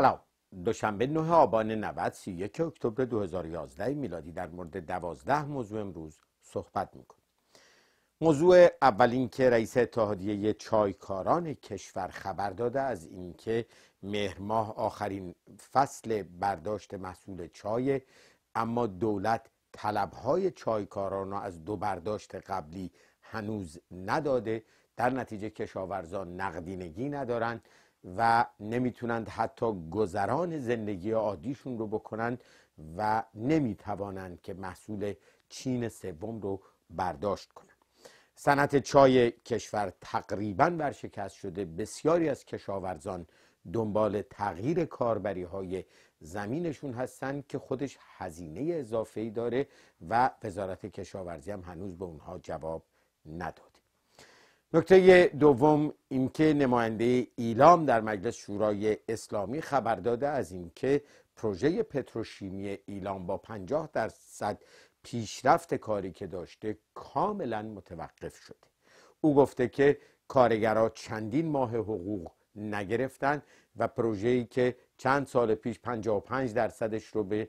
سلام دوشنبه 9 آبان 90 31 اکتبر 2011 میلادی در مورد 12 موضوع امروز صحبت میکنیم موضوع اولین اینکه رئیس اتحادیه چایکاران کشور خبر داده از اینکه مهر ماه آخرین فصل برداشت محصول چای اما دولت طلبهای چایکاران را از دو برداشت قبلی هنوز نداده در نتیجه کشاورزان نقدینگی ندارند و نمیتونند حتی گذران زندگی عادیشون رو بکنند و نمیتوانند که محصول چین سوم رو برداشت کنند صنعت چای کشور تقریبا ورشکست شده بسیاری از کشاورزان دنبال تغییر کاربری های زمینشون هستند که خودش هزینه اضافه داره و وزارت کشاورزی هم هنوز به اونها جواب نداد نکته دوم اینکه نماینده ایلام در مجلس شورای اسلامی خبر داده از اینکه پروژه پتروشیمی ایلام با 50 درصد پیشرفت کاری که داشته کاملا متوقف شده او گفته که کارگرها چندین ماه حقوق نگرفتند و پروژه‌ای که چند سال پیش 55 درصدش رو به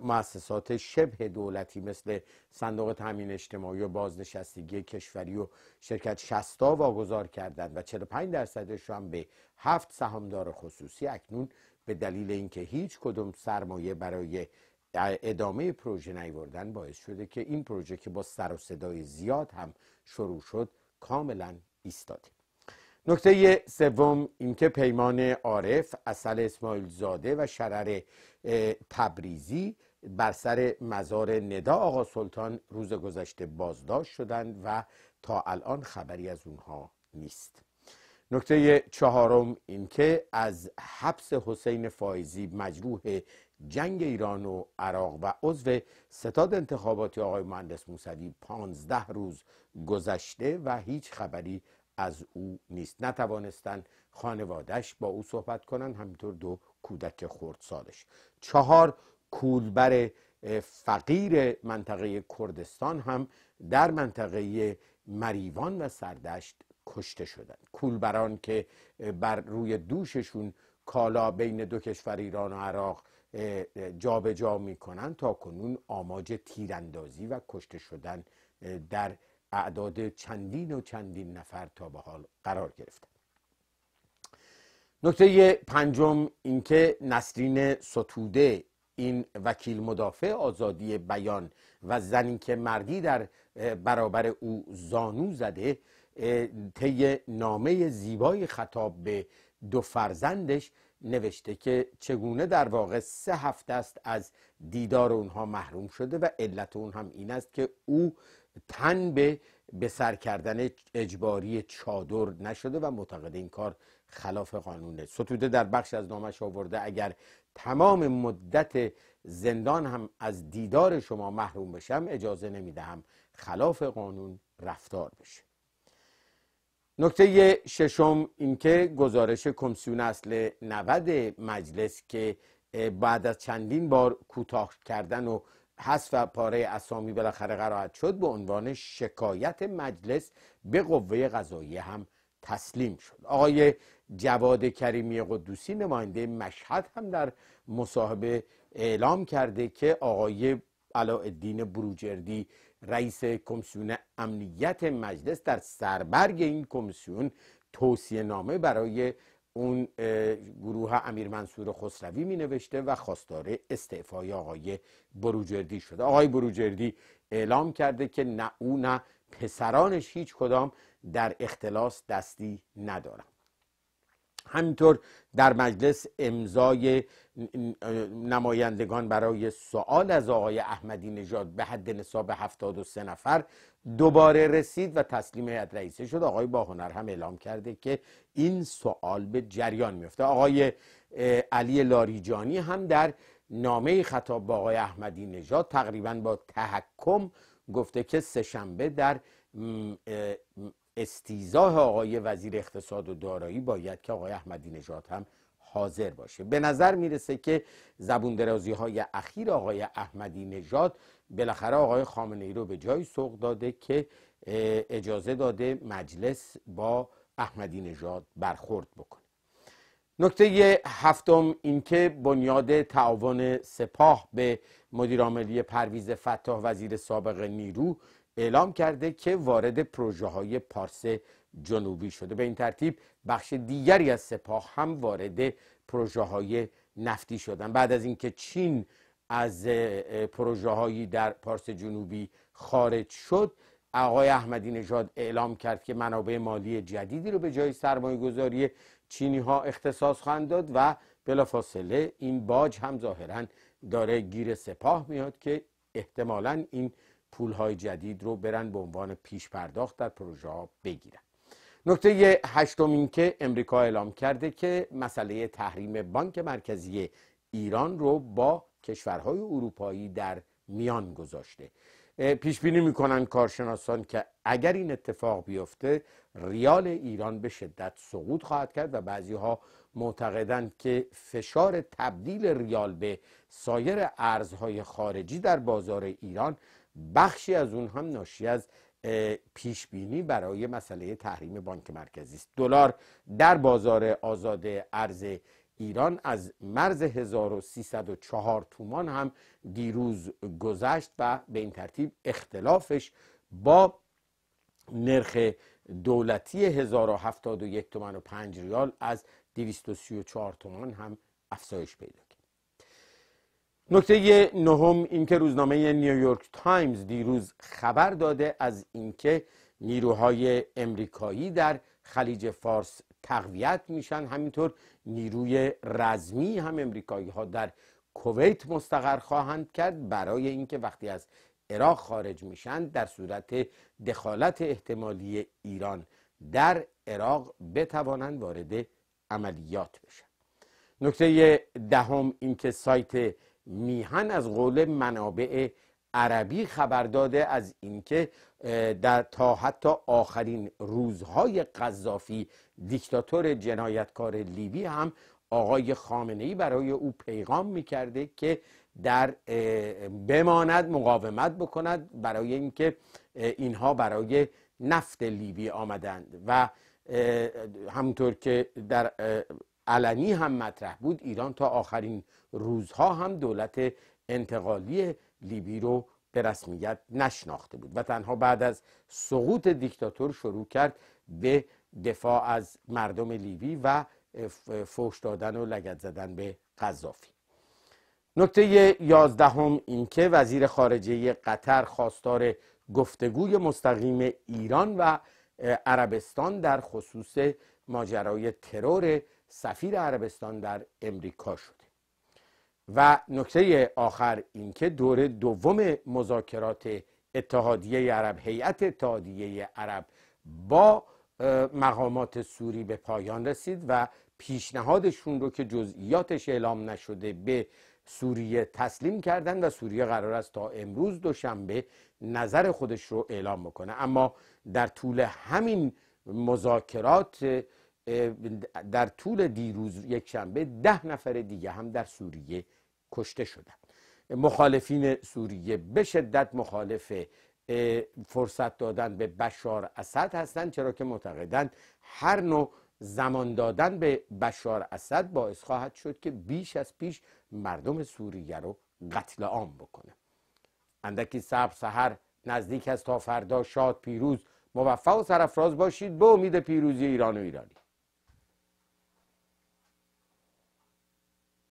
مؤسسات شبه دولتی مثل صندوق تامین اجتماعی و بازنشستگی کشوری و شرکت شستا واگذار کردند و 45 درصدش رو هم به هفت سهامدار خصوصی اکنون به دلیل اینکه هیچ کدوم سرمایه برای ادامه پروژه نیوردن باعث شده که این پروژه که با سر و صدای زیاد هم شروع شد کاملا ایستاده نکته سوم اینکه پیمان عارف اصل اسماعیل زاده و شرر تبریزی بر سر مزار ندا آقا سلطان روز گذشته بازداشت شدند و تا الان خبری از اونها نیست نکته چهارم اینکه از حبس حسین فایزی مجروح جنگ ایران و عراق و عضو ستاد انتخاباتی آقای مهندس موسوی پانزده روز گذشته و هیچ خبری از او نیست نتوانستن خانوادش با او صحبت کنند همینطور دو کودک خردسالش چهار کولبر فقیر منطقه کردستان هم در منطقه مریوان و سردشت کشته شدند کولبران که بر روی دوششون کالا بین دو کشور ایران و عراق جابجا میکنن تا کنون آماج تیراندازی و کشته شدن در اعداد چندین و چندین نفر تا به حال قرار گرفته نکته پنجم اینکه نسرین ستوده این وکیل مدافع آزادی بیان و زنی که مردی در برابر او زانو زده طی نامه زیبای خطاب به دو فرزندش نوشته که چگونه در واقع سه هفته است از دیدار اونها محروم شده و علت اون هم این است که او تن به به سر کردن اجباری چادر نشده و معتقد این کار خلاف قانونه ستوده در بخش از نامش آورده اگر تمام مدت زندان هم از دیدار شما محروم بشم اجازه نمیدهم خلاف قانون رفتار بشه نکته ششم اینکه گزارش کمیسیون اصل 90 مجلس که بعد از چندین بار کوتاه کردن و حذف پاره اسامی بالاخره قرائت شد به عنوان شکایت مجلس به قوه قضاییه هم تسلیم شد آقای جواد کریمی قدوسی نماینده مشهد هم در مصاحبه اعلام کرده که آقای علاءالدین بروجردی رئیس کمیسیون امنیت مجلس در سربرگ این کمیسیون توصیه نامه برای اون گروه امیر منصور خسروی می نوشته و خواستار استعفای آقای بروجردی شده آقای بروجردی اعلام کرده که نه او نه پسرانش هیچ کدام در اختلاس دستی ندارند همینطور در مجلس امضای نمایندگان برای سوال از آقای احمدی نژاد به حد نصاب 73 نفر دوباره رسید و تسلیم هیئت رئیسه شد آقای باهنر هم اعلام کرده که این سوال به جریان میفته آقای علی لاریجانی هم در نامه خطاب به آقای احمدی نژاد تقریبا با تحکم گفته که سهشنبه در استیزاه آقای وزیر اقتصاد و دارایی باید که آقای احمدی نژاد هم حاضر باشه به نظر میرسه که زبون درازی های اخیر آقای احمدی نژاد بالاخره آقای خامنه ای رو به جایی سوق داده که اجازه داده مجلس با احمدی نژاد برخورد بکنه نکته هفتم اینکه بنیاد تعاون سپاه به مدیرعاملی پرویز فتاح وزیر سابق نیرو اعلام کرده که وارد پروژه های پارس جنوبی شده به این ترتیب بخش دیگری از سپاه هم وارد پروژه های نفتی شدن بعد از اینکه چین از پروژه هایی در پارس جنوبی خارج شد آقای احمدی نژاد اعلام کرد که منابع مالی جدیدی رو به جای سرمایه گذاری چینی ها اختصاص خواهند داد و بلافاصله این باج هم ظاهرا داره گیر سپاه میاد که احتمالا این پولهای جدید رو برن به عنوان پیش پرداخت در پروژه ها بگیرن نکته هشتم این که امریکا اعلام کرده که مسئله تحریم بانک مرکزی ایران رو با کشورهای اروپایی در میان گذاشته پیش بینی میکنن کارشناسان که اگر این اتفاق بیفته ریال ایران به شدت سقوط خواهد کرد و بعضی ها معتقدند که فشار تبدیل ریال به سایر ارزهای خارجی در بازار ایران بخشی از اون هم ناشی از پیش بینی برای مسئله تحریم بانک مرکزی است دلار در بازار آزاد ارز ایران از مرز 1304 تومان هم دیروز گذشت و به این ترتیب اختلافش با نرخ دولتی 1071 تومان و 5 ریال از 234 تومان هم افزایش پیدا نکته نهم اینکه روزنامه نیویورک تایمز دیروز خبر داده از اینکه نیروهای امریکایی در خلیج فارس تقویت میشن همینطور نیروی رزمی هم امریکایی ها در کویت مستقر خواهند کرد برای اینکه وقتی از عراق خارج میشن در صورت دخالت احتمالی ایران در عراق بتوانند وارد عملیات بشن نکته دهم اینکه سایت میهن از قول منابع عربی خبر داده از اینکه در تا حتی آخرین روزهای قذافی دیکتاتور جنایتکار لیبی هم آقای خامنه ای برای او پیغام میکرده که در بماند مقاومت بکند برای اینکه اینها برای نفت لیبی آمدند و همطور که در علنی هم مطرح بود ایران تا آخرین روزها هم دولت انتقالی لیبی رو به رسمیت نشناخته بود و تنها بعد از سقوط دیکتاتور شروع کرد به دفاع از مردم لیبی و فوش دادن و لگت زدن به قذافی نکته یازدهم اینکه وزیر خارجه قطر خواستار گفتگوی مستقیم ایران و عربستان در خصوص ماجرای ترور سفیر عربستان در امریکا شده و نکته آخر اینکه دور دوم مذاکرات اتحادیه عرب هیئت اتحادیه عرب با مقامات سوری به پایان رسید و پیشنهادشون رو که جزئیاتش اعلام نشده به سوریه تسلیم کردن و سوریه قرار است تا امروز دوشنبه نظر خودش رو اعلام بکنه اما در طول همین مذاکرات در طول دیروز یک شنبه ده نفر دیگه هم در سوریه کشته شدند مخالفین سوریه به شدت مخالف فرصت دادن به بشار اسد هستند چرا که معتقدند هر نوع زمان دادن به بشار اسد باعث خواهد شد که بیش از پیش مردم سوریه رو قتل عام بکنه اندکی صبر سحر نزدیک است تا فردا شاد پیروز موفق و سرفراز باشید به امید پیروزی ایران و ایرانی